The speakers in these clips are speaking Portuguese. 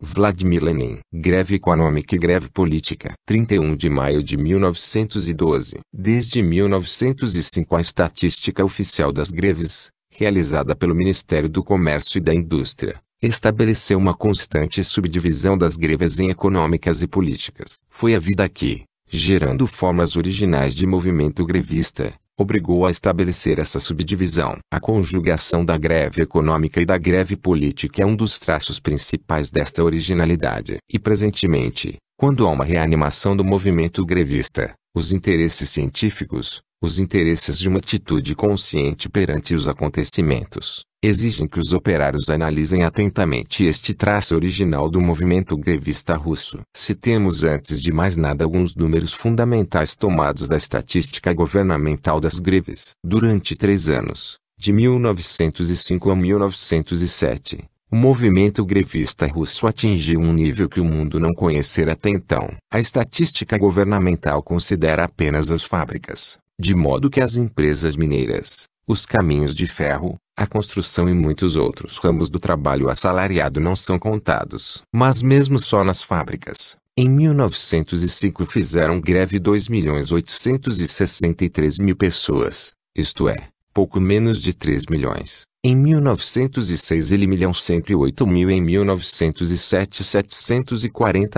Vladimir Lenin. Greve econômica e greve política. 31 de maio de 1912. Desde 1905 a estatística oficial das greves, realizada pelo Ministério do Comércio e da Indústria, estabeleceu uma constante subdivisão das greves em econômicas e políticas. Foi a vida que, gerando formas originais de movimento grevista, obrigou a estabelecer essa subdivisão. A conjugação da greve econômica e da greve política é um dos traços principais desta originalidade. E presentemente, quando há uma reanimação do movimento grevista, os interesses científicos, os interesses de uma atitude consciente perante os acontecimentos exigem que os operários analisem atentamente este traço original do movimento grevista russo. Citemos antes de mais nada alguns números fundamentais tomados da estatística governamental das greves. Durante três anos, de 1905 a 1907, o movimento grevista russo atingiu um nível que o mundo não conhecera até então. A estatística governamental considera apenas as fábricas, de modo que as empresas mineiras, os caminhos de ferro, a construção e muitos outros ramos do trabalho assalariado não são contados. Mas mesmo só nas fábricas, em 1905 fizeram greve 2.863.000 pessoas, isto é, pouco menos de 3 milhões. Em 1906 ele milhão mil em 1907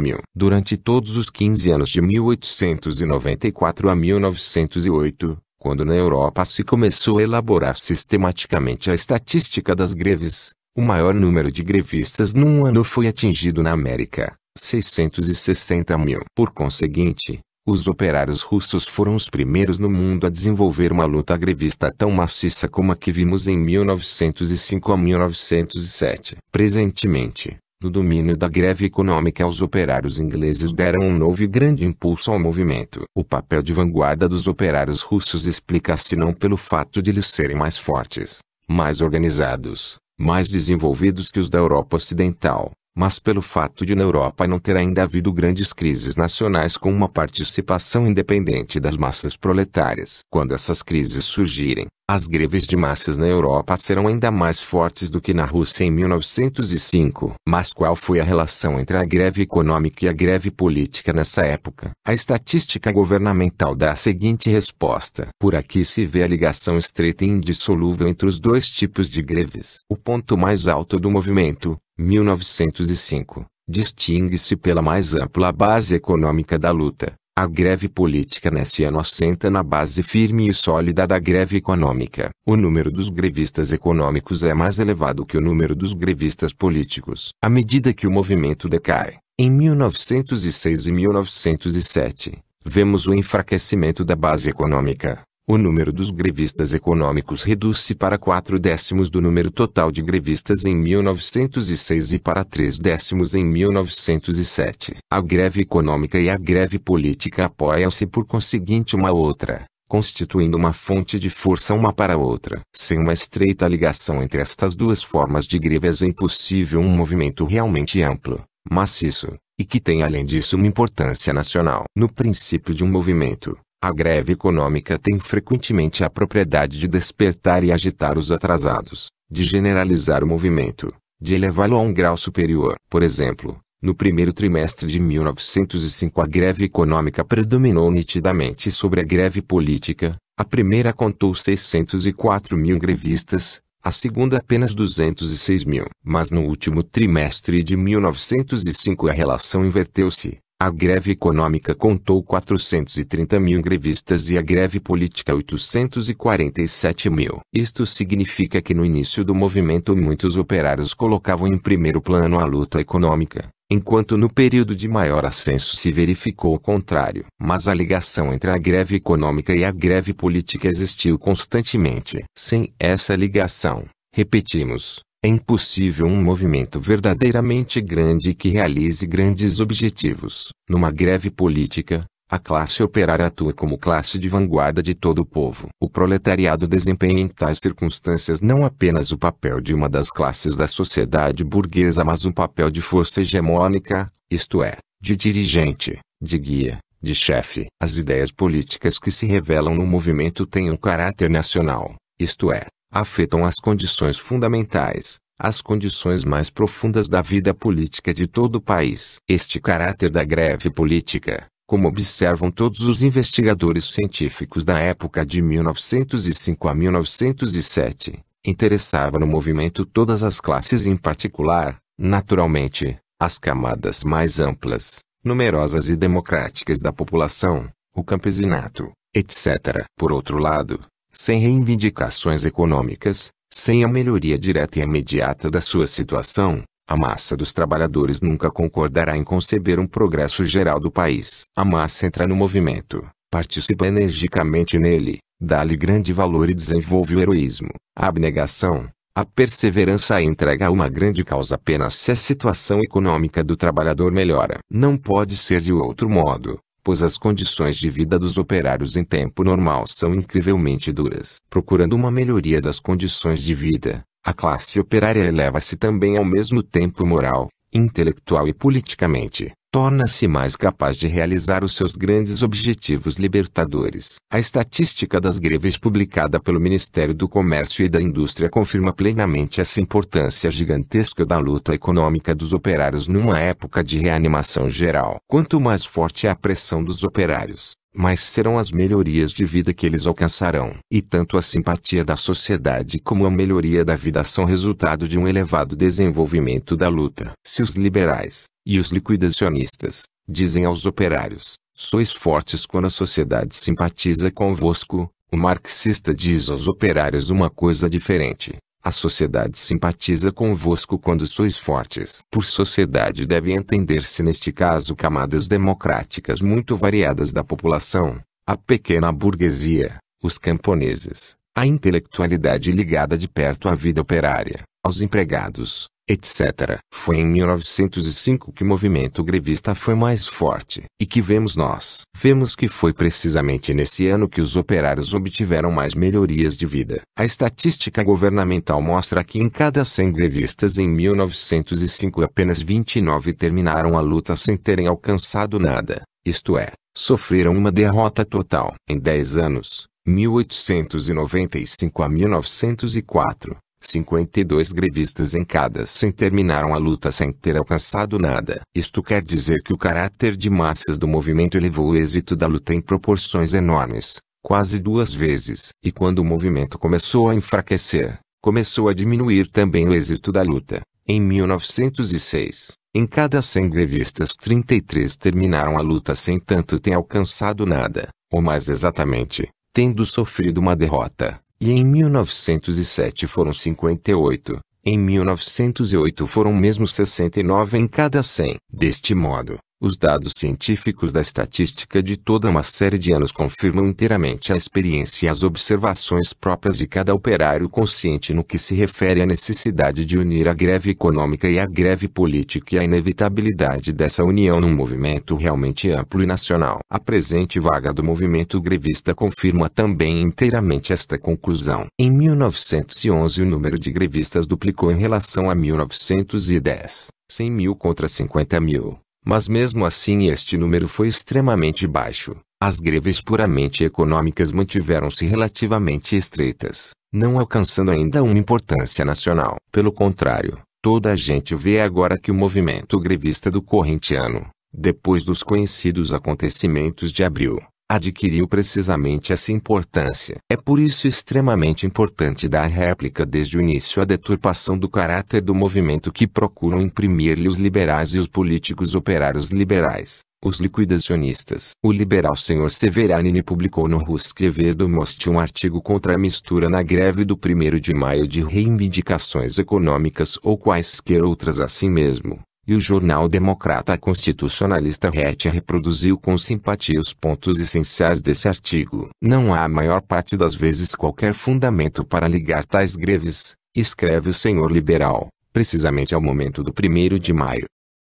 mil. Durante todos os 15 anos de 1894 a 1908, quando na Europa se começou a elaborar sistematicamente a estatística das greves, o maior número de grevistas num ano foi atingido na América, 660 mil. Por conseguinte, os operários russos foram os primeiros no mundo a desenvolver uma luta grevista tão maciça como a que vimos em 1905 a 1907. Presentemente, no domínio da greve econômica os operários ingleses deram um novo e grande impulso ao movimento. O papel de vanguarda dos operários russos explica-se não pelo fato de eles serem mais fortes, mais organizados, mais desenvolvidos que os da Europa Ocidental, mas pelo fato de na Europa não ter ainda havido grandes crises nacionais com uma participação independente das massas proletárias. Quando essas crises surgirem, as greves de massas na Europa serão ainda mais fortes do que na Rússia em 1905. Mas qual foi a relação entre a greve econômica e a greve política nessa época? A estatística governamental dá a seguinte resposta. Por aqui se vê a ligação estreita e indissolúvel entre os dois tipos de greves. O ponto mais alto do movimento, 1905, distingue-se pela mais ampla base econômica da luta. A greve política nesse ano assenta na base firme e sólida da greve econômica. O número dos grevistas econômicos é mais elevado que o número dos grevistas políticos. À medida que o movimento decai, em 1906 e 1907, vemos o enfraquecimento da base econômica o número dos grevistas econômicos reduz-se para 4 décimos do número total de grevistas em 1906 e para 3 décimos em 1907. A greve econômica e a greve política apoiam-se por conseguinte uma outra, constituindo uma fonte de força uma para outra. Sem uma estreita ligação entre estas duas formas de greve é impossível um movimento realmente amplo, maciço, e que tem além disso uma importância nacional. No princípio de um movimento, a greve econômica tem frequentemente a propriedade de despertar e agitar os atrasados, de generalizar o movimento, de elevá-lo a um grau superior. Por exemplo, no primeiro trimestre de 1905 a greve econômica predominou nitidamente sobre a greve política, a primeira contou 604 mil grevistas, a segunda apenas 206 mil. Mas no último trimestre de 1905 a relação inverteu-se. A greve econômica contou 430 mil grevistas e a greve política 847 mil. Isto significa que no início do movimento muitos operários colocavam em primeiro plano a luta econômica, enquanto no período de maior ascenso se verificou o contrário. Mas a ligação entre a greve econômica e a greve política existiu constantemente. Sem essa ligação, repetimos, é impossível um movimento verdadeiramente grande que realize grandes objetivos. Numa greve política, a classe operária atua como classe de vanguarda de todo o povo. O proletariado desempenha em tais circunstâncias não apenas o papel de uma das classes da sociedade burguesa, mas um papel de força hegemônica, isto é, de dirigente, de guia, de chefe. As ideias políticas que se revelam no movimento têm um caráter nacional, isto é, afetam as condições fundamentais, as condições mais profundas da vida política de todo o país. Este caráter da greve política, como observam todos os investigadores científicos da época de 1905 a 1907, interessava no movimento todas as classes em particular, naturalmente, as camadas mais amplas, numerosas e democráticas da população, o campesinato, etc. Por outro lado, sem reivindicações econômicas, sem a melhoria direta e imediata da sua situação, a massa dos trabalhadores nunca concordará em conceber um progresso geral do país. A massa entra no movimento, participa energicamente nele, dá-lhe grande valor e desenvolve o heroísmo, a abnegação, a perseverança e entrega a uma grande causa apenas se a situação econômica do trabalhador melhora. Não pode ser de outro modo pois as condições de vida dos operários em tempo normal são incrivelmente duras. Procurando uma melhoria das condições de vida, a classe operária eleva-se também ao mesmo tempo moral intelectual e politicamente, torna-se mais capaz de realizar os seus grandes objetivos libertadores. A estatística das greves publicada pelo Ministério do Comércio e da Indústria confirma plenamente essa importância gigantesca da luta econômica dos operários numa época de reanimação geral. Quanto mais forte é a pressão dos operários, mas serão as melhorias de vida que eles alcançarão. E tanto a simpatia da sociedade como a melhoria da vida são resultado de um elevado desenvolvimento da luta. Se os liberais e os liquidacionistas dizem aos operários: sois fortes quando a sociedade simpatiza convosco, o marxista diz aos operários uma coisa diferente. A sociedade simpatiza convosco quando sois fortes. Por sociedade deve entender-se neste caso camadas democráticas muito variadas da população, a pequena burguesia, os camponeses, a intelectualidade ligada de perto à vida operária, aos empregados, etc. Foi em 1905 que o movimento grevista foi mais forte. E que vemos nós? Vemos que foi precisamente nesse ano que os operários obtiveram mais melhorias de vida. A estatística governamental mostra que em cada 100 grevistas em 1905 apenas 29 terminaram a luta sem terem alcançado nada, isto é, sofreram uma derrota total. Em 10 anos, 1895 a 1904, 52 grevistas em cada sem terminaram a luta sem ter alcançado nada. Isto quer dizer que o caráter de massas do movimento elevou o êxito da luta em proporções enormes, quase duas vezes. E quando o movimento começou a enfraquecer, começou a diminuir também o êxito da luta. Em 1906, em cada 100 grevistas 33 terminaram a luta sem tanto ter alcançado nada, ou mais exatamente, tendo sofrido uma derrota e em 1907 foram 58, em 1908 foram mesmo 69 em cada 100. Deste modo, os dados científicos da estatística de toda uma série de anos confirmam inteiramente a experiência e as observações próprias de cada operário consciente no que se refere à necessidade de unir a greve econômica e a greve política e a inevitabilidade dessa união num movimento realmente amplo e nacional. A presente vaga do movimento grevista confirma também inteiramente esta conclusão. Em 1911 o número de grevistas duplicou em relação a 1910. 100 mil contra 50 mil. Mas mesmo assim este número foi extremamente baixo. As greves puramente econômicas mantiveram-se relativamente estreitas, não alcançando ainda uma importância nacional. Pelo contrário, toda a gente vê agora que o movimento grevista do correntiano, depois dos conhecidos acontecimentos de abril, adquiriu precisamente essa importância. É por isso extremamente importante dar réplica desde o início à deturpação do caráter do movimento que procuram imprimir-lhe os liberais e os políticos operários liberais. Os liquidacionistas. O liberal senhor Severanini publicou no Rusquevedo Most um artigo contra a mistura na greve do 1 de maio de reivindicações econômicas ou quaisquer outras assim mesmo e o jornal democrata constitucionalista RET reproduziu com simpatia os pontos essenciais desse artigo. Não há a maior parte das vezes qualquer fundamento para ligar tais greves, escreve o senhor liberal, precisamente ao momento do 1 de maio.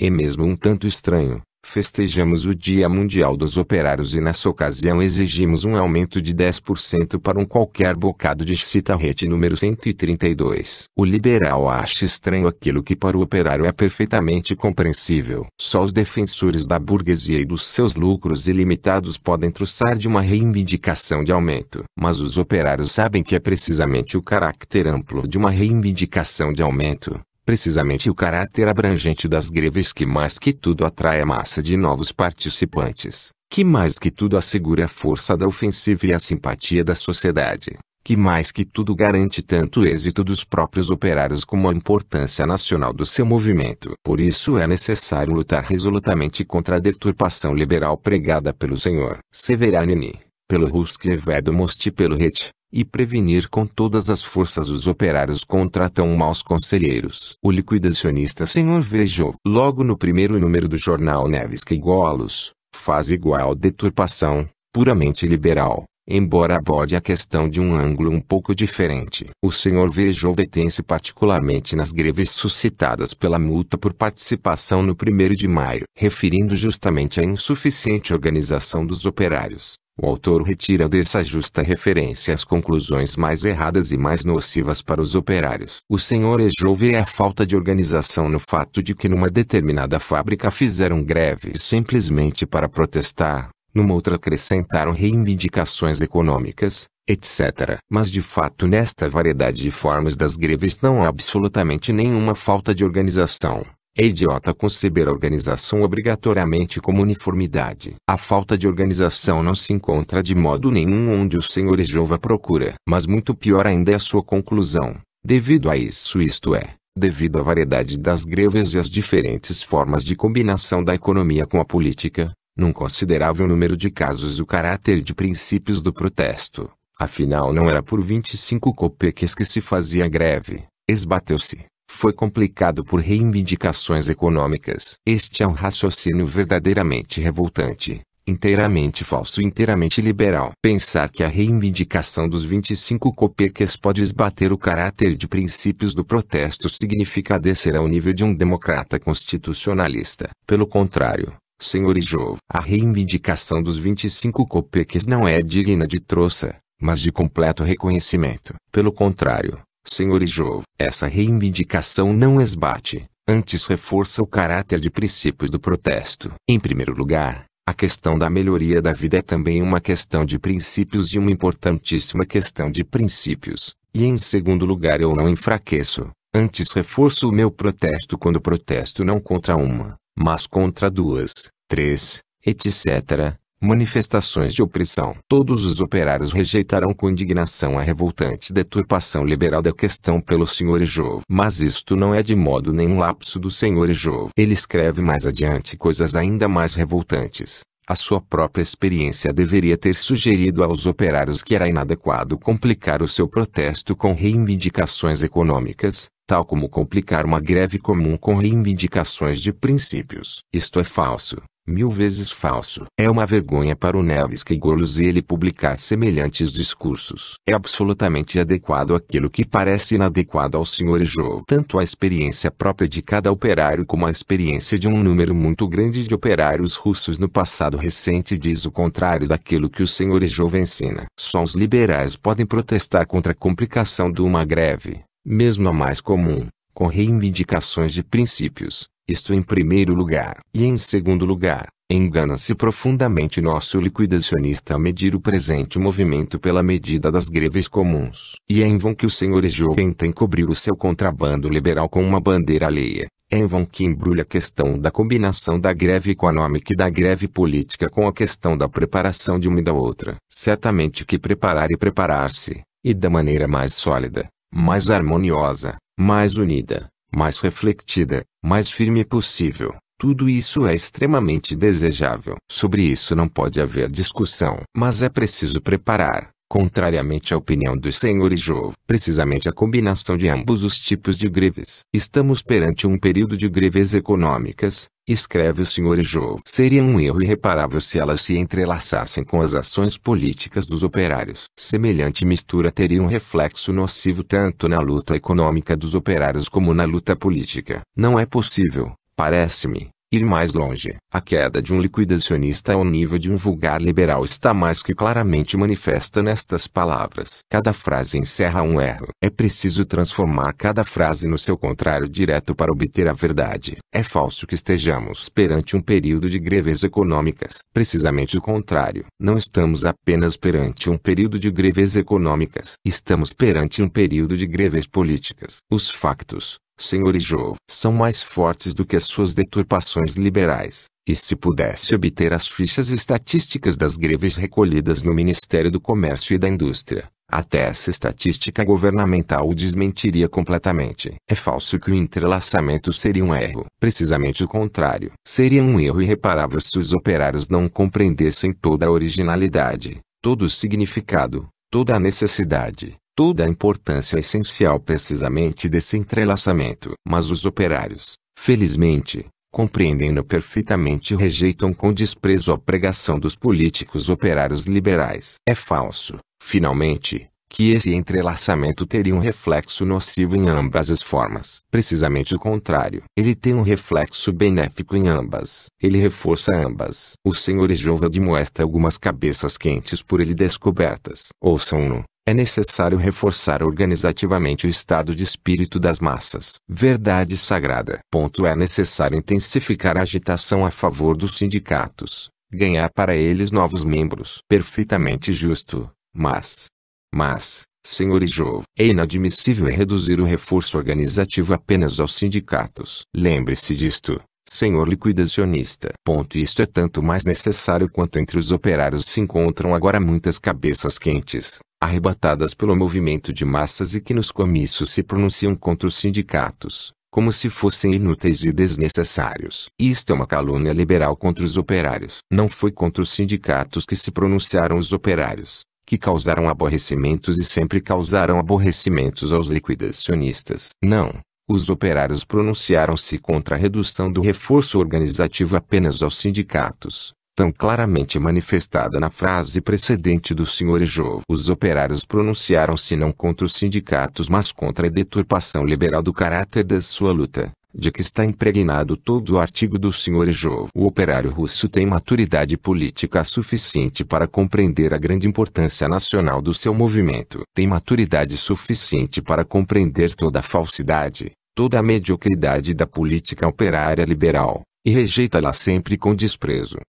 É mesmo um tanto estranho, festejamos o Dia Mundial dos Operários e nessa ocasião exigimos um aumento de 10% para um qualquer bocado de citarrete número 132. O liberal acha estranho aquilo que para o operário é perfeitamente compreensível. Só os defensores da burguesia e dos seus lucros ilimitados podem truçar de uma reivindicação de aumento. Mas os operários sabem que é precisamente o caráter amplo de uma reivindicação de aumento precisamente o caráter abrangente das greves que mais que tudo atrai a massa de novos participantes, que mais que tudo assegura a força da ofensiva e a simpatia da sociedade, que mais que tudo garante tanto o êxito dos próprios operários como a importância nacional do seu movimento. Por isso é necessário lutar resolutamente contra a deturpação liberal pregada pelo senhor Severanini, pelo Ruskevvedomost e pelo Ret, e prevenir com todas as forças os operários contra tão maus conselheiros. O liquidacionista senhor Vejov, logo no primeiro número do jornal Neves que igualos, faz igual deturpação, puramente liberal, embora aborde a questão de um ângulo um pouco diferente. O senhor Vejov detém-se particularmente nas greves suscitadas pela multa por participação no 1 de maio, referindo justamente à insuficiente organização dos operários. O autor retira dessa justa referência as conclusões mais erradas e mais nocivas para os operários. O senhor Ejou vê a falta de organização no fato de que numa determinada fábrica fizeram greve simplesmente para protestar, numa outra acrescentaram reivindicações econômicas, etc. Mas de fato nesta variedade de formas das greves não há absolutamente nenhuma falta de organização. É idiota conceber a organização obrigatoriamente como uniformidade. A falta de organização não se encontra de modo nenhum onde o Senhor Jeová procura. Mas muito pior ainda é a sua conclusão. Devido a isso isto é, devido à variedade das greves e às diferentes formas de combinação da economia com a política, num considerável número de casos o caráter de princípios do protesto, afinal não era por 25 copeques que se fazia greve, esbateu-se foi complicado por reivindicações econômicas. Este é um raciocínio verdadeiramente revoltante, inteiramente falso e inteiramente liberal. Pensar que a reivindicação dos 25 copeques pode esbater o caráter de princípios do protesto significa descer ao nível de um democrata constitucionalista. Pelo contrário, senhor Ijov, a reivindicação dos 25 copeques não é digna de troça, mas de completo reconhecimento. Pelo contrário, Senhor Jov, essa reivindicação não esbate, antes reforça o caráter de princípios do protesto. Em primeiro lugar, a questão da melhoria da vida é também uma questão de princípios e uma importantíssima questão de princípios. E em segundo lugar eu não enfraqueço, antes reforço o meu protesto quando protesto não contra uma, mas contra duas, três, etc manifestações de opressão. Todos os operários rejeitarão com indignação a revoltante deturpação liberal da questão pelo Sr. Jove. Mas isto não é de modo nenhum lapso do Sr. Jove. Ele escreve mais adiante coisas ainda mais revoltantes. A sua própria experiência deveria ter sugerido aos operários que era inadequado complicar o seu protesto com reivindicações econômicas, tal como complicar uma greve comum com reivindicações de princípios. Isto é falso mil vezes falso. É uma vergonha para o Neves que Golos ele publicar semelhantes discursos. É absolutamente adequado aquilo que parece inadequado ao Sr. Jov. Tanto a experiência própria de cada operário como a experiência de um número muito grande de operários russos no passado recente diz o contrário daquilo que o Sr. Jov ensina. Só os liberais podem protestar contra a complicação de uma greve, mesmo a mais comum, com reivindicações de princípios isto em primeiro lugar. E em segundo lugar, engana-se profundamente nosso liquidacionista a medir o presente movimento pela medida das greves comuns. E é em vão que o senhor Ejô tenta encobrir o seu contrabando liberal com uma bandeira alheia. É em vão que embrulha a questão da combinação da greve econômica e da greve política com a questão da preparação de uma e da outra. Certamente que preparar e preparar-se, e da maneira mais sólida, mais harmoniosa, mais unida, mais refletida, mais firme possível. Tudo isso é extremamente desejável. Sobre isso não pode haver discussão. Mas é preciso preparar, contrariamente à opinião dos senhores Jove, precisamente a combinação de ambos os tipos de greves. Estamos perante um período de greves econômicas, escreve o Sr. Ejou. Seria um erro irreparável se elas se entrelaçassem com as ações políticas dos operários. Semelhante mistura teria um reflexo nocivo tanto na luta econômica dos operários como na luta política. Não é possível, parece-me, Ir mais longe, a queda de um liquidacionista ao nível de um vulgar liberal está mais que claramente manifesta nestas palavras. Cada frase encerra um erro. É preciso transformar cada frase no seu contrário direto para obter a verdade. É falso que estejamos perante um período de greves econômicas. Precisamente o contrário. Não estamos apenas perante um período de greves econômicas. Estamos perante um período de greves políticas. Os factos, senhores Jov, são mais fortes do que as suas deturpações liberais, e se pudesse obter as fichas estatísticas das greves recolhidas no Ministério do Comércio e da Indústria, até essa estatística governamental o desmentiria completamente. É falso que o entrelaçamento seria um erro. Precisamente o contrário. Seria um erro irreparável se os operários não compreendessem toda a originalidade, todo o significado, toda a necessidade, Toda a importância essencial precisamente desse entrelaçamento. Mas os operários, felizmente, compreendendo perfeitamente e rejeitam com desprezo a pregação dos políticos operários liberais. É falso, finalmente, que esse entrelaçamento teria um reflexo nocivo em ambas as formas. Precisamente o contrário. Ele tem um reflexo benéfico em ambas. Ele reforça ambas. O Senhor Jeová demuestra algumas cabeças quentes por ele descobertas. Ouçam-no, é necessário reforçar organizativamente o estado de espírito das massas. Verdade sagrada. Ponto é necessário intensificar a agitação a favor dos sindicatos, ganhar para eles novos membros. Perfeitamente justo, mas mas, senhor Jov, é inadmissível reduzir o reforço organizativo apenas aos sindicatos. Lembre-se disto, senhor liquidacionista. Ponto isto é tanto mais necessário quanto entre os operários se encontram agora muitas cabeças quentes, arrebatadas pelo movimento de massas e que nos comícios se pronunciam contra os sindicatos, como se fossem inúteis e desnecessários. Isto é uma calúnia liberal contra os operários. Não foi contra os sindicatos que se pronunciaram os operários, que causaram aborrecimentos e sempre causaram aborrecimentos aos liquidacionistas. Não, os operários pronunciaram-se contra a redução do reforço organizativo apenas aos sindicatos, tão claramente manifestada na frase precedente do Sr. Jov. Os operários pronunciaram-se não contra os sindicatos, mas contra a deturpação liberal do caráter da sua luta, de que está impregnado todo o artigo do Sr. Jov. O operário russo tem maturidade política suficiente para compreender a grande importância nacional do seu movimento. Tem maturidade suficiente para compreender toda a falsidade, toda a mediocridade da política operária liberal, e rejeita la sempre com desprezo.